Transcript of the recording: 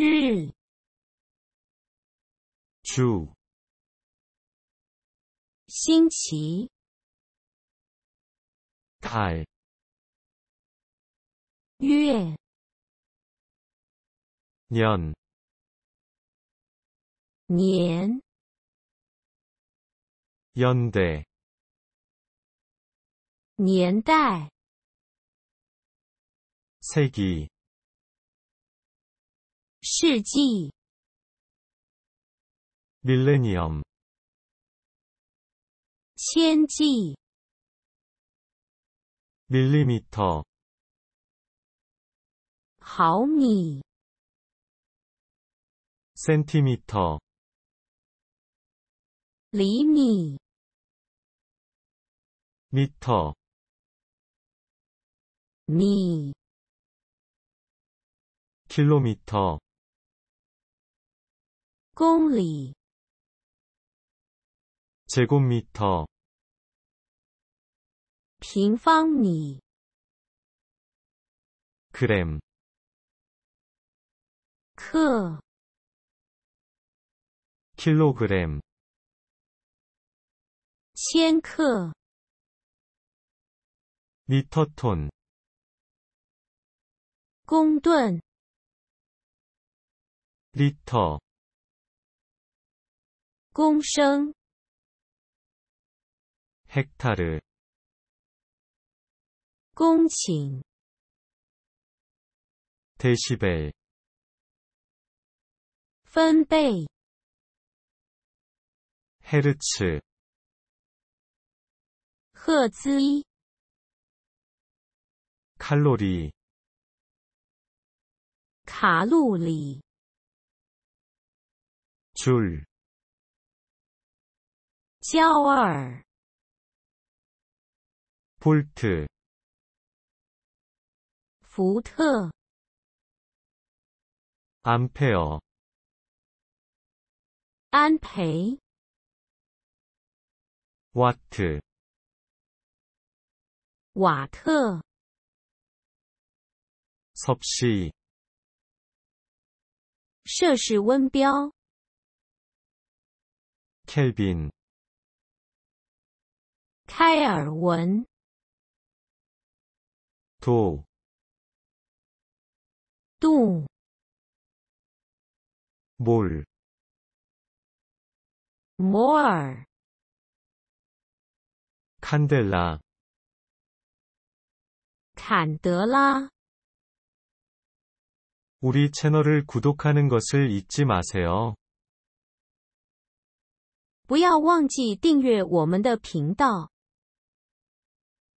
일. 주. 兴起 달. 月 년. 年 연대. 年代 세기. 0世纪 밀레니엄 千纪 밀리미터 毫米 센티미터 厘米 미터 米 킬로미터 公里 제곱미터 平方米 그램 克 킬로그램 千克 리터톤 公吨 리터 공升 헥타르 공칭 데시벨 分贝 헤르츠赫兹 칼로리 卡路里줄 샤워 볼트 福特 암페어 안페이 와트 와트 섭씨 摄氏温标 켈빈 开尔文，도, 도, 몰, more, 칸델라, 坎德拉。 우리 채널을 구독하는 것을 잊지 마세요. 不要忘记订阅我们的频道。